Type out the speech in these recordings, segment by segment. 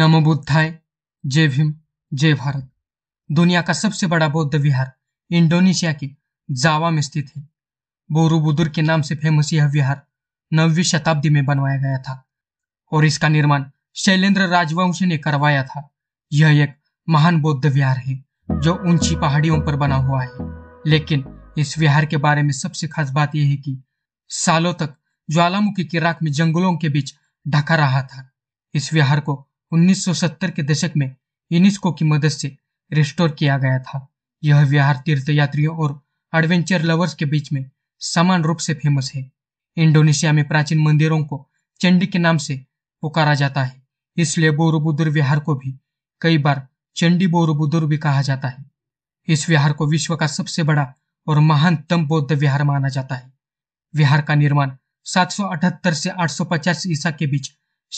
नमो बुद्धाय जय भीम जय भारत दुनिया का सबसे बड़ा बौद्ध विहार इंडोनेशिया के जावा में स्थित है बोरुबुदुर के नाम से फेमस यह विहार नवी शताब्दी में बनवाया गया था और इसका निर्माण शैलेंद्र राजवंश ने करवाया था यह एक महान बौद्ध विहार है जो ऊंची पहाड़ियों पर बना हुआ है लेकिन इस विहार के बारे में सबसे खास बात यह है कि सालों तक ज्वालामुखी की राख में जंगलों के बीच ढका रहा था इस विहार को 1970 के दशक में यूनेस्को की मदद से रिस्टोर किया गया था यह विहार तीर्थयात्रियों और एडवेंचर लवर्स के बीच में समान रूप से फेमस है इंडोनेशिया में प्राचीन मंदिरों को चंडी के नाम से पुकारा जाता है इसलिए बोरोबुदुर विहार को भी कई बार चंडी बोरोबुदुर भी कहा जाता है इस विहार को विश्व का सबसे बड़ा और महान तम बौद्ध विहार माना जाता है विहार का निर्माण 778 से 850 ईसा के बीच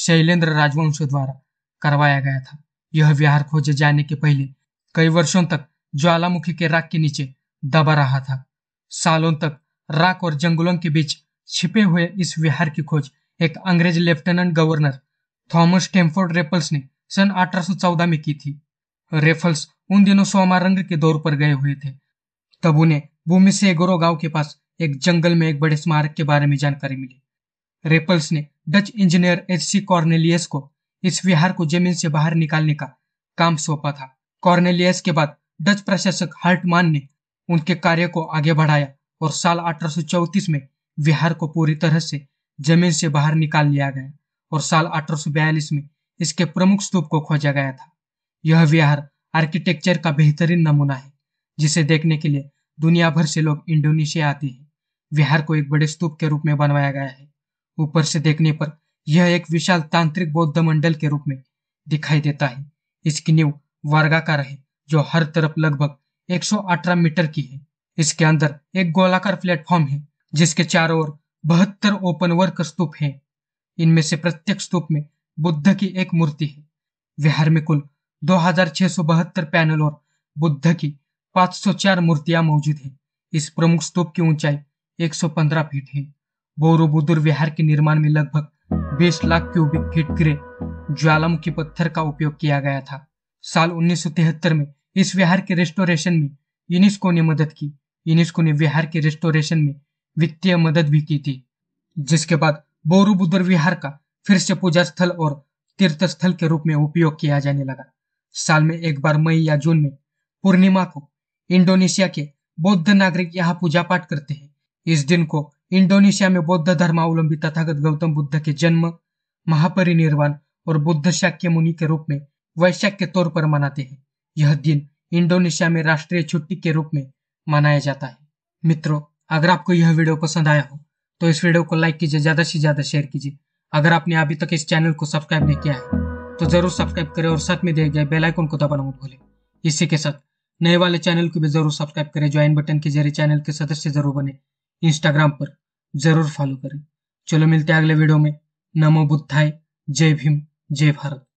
शैलेंद्र राजवंश द्वारा करवाया गया था यह विहार खोजे जाने के पहले कई वर्षों तक ज्वालामुखी के राख के नीचे दबा रहा था सालों तक राख और जंगलों के बीच छिपे हुए इस विहार की खोज एक अंग्रेज lieutenant governor Thomas Stamford Raffles ने सन 1814 में की थी रेफल्स उन दिनों सोमारंग के दौर पर गए हुए थे तब उन्हें भूमि से गोरो गांव के पास एक जंगल में एक बड़े स्मारक के बारे में जानकारी मिली रेपल्स ने Dutch engineer H C Cornelius को इस विहार को जमीन से बाहर निकालने का काम सौंपा था कॉर्नेलियस के बाद डच प्रशासक हर्टमान ने उनके कार्य को आगे बढ़ाया और साल अठारह में विहार को पूरी तरह से जमीन से बाहर निकाल लिया गया और साल अठारह में इसके प्रमुख स्तूप को खोजा गया था यह विहार आर्किटेक्चर का बेहतरीन नमूना है जिसे देखने के लिए दुनिया भर से लोग इंडोनेशिया आते हैं विहार को एक बड़े स्तूप के रूप में बनवाया गया है ऊपर से देखने पर यह एक विशाल तांत्रिक बौद्ध मंडल के रूप में दिखाई देता है इसकी नींव वर्गाकार है जो हर तरफ लगभग 118 मीटर की है इसके अंदर एक गोलाकार प्लेटफॉर्म है जिसके चारों ओर बहत्तर ओपन वर्क स्तूप है इनमें से प्रत्येक स्तूप में बुद्ध की एक मूर्ति है विहार में कुल दो पैनल और बुद्ध की 504 मूर्तियां मौजूद है इस प्रमुख स्तूप की ऊंचाई 115 फीट है बोरोबुदुर विहार के निर्माण में लगभग बीस लाख क्यूबिक फीट ग्रे ज्वालामुखी पत्थर का उपयोग किया गया था साल उन्नीस में इस विहार के रेस्टोरेशन में यूनिस्को ने मदद की यूनिस्को ने विहार के रेस्टोरेशन में वित्तीय मदद भी की थी जिसके बाद बोरुबुदर विहार का फिर से पूजा स्थल और तीर्थ स्थल के रूप में उपयोग किया जाने लगा साल में एक बार मई या जून में पूर्णिमा को इंडोनेशिया के बौद्ध नागरिक यहाँ पूजा पाठ करते हैं इस दिन को इंडोनेशिया में बौद्ध धर्मावलंबी तथागत गौतम बुद्ध के जन्म महापरिनिर्वाण और बुद्ध शाक्य मुनि के रूप में वैशाख के तौर पर मनाते हैं यह दिन इंडोनेशिया में राष्ट्रीय छुट्टी के रूप में मनाया जाता है मित्रों अगर आपको यह वीडियो पसंद आया हो तो इस वीडियो को लाइक कीजिए ज्यादा से ज्यादा शेयर कीजिए अगर आपने अभी तक इस चैनल को सब्सक्राइब नहीं किया है तो जरूर सब्सक्राइब करें और साथ में दिए गए आइकन को दबाना मत भूलें इसी के साथ नए वाले चैनल को भी जरूर सब्सक्राइब करें ज्वाइन बटन के जरिए चैनल के सदस्य जरूर बने इंस्टाग्राम पर जरूर फॉलो करें चलो मिलते हैं अगले वीडियो में नमो बुद्धाय जय भीम जय भारत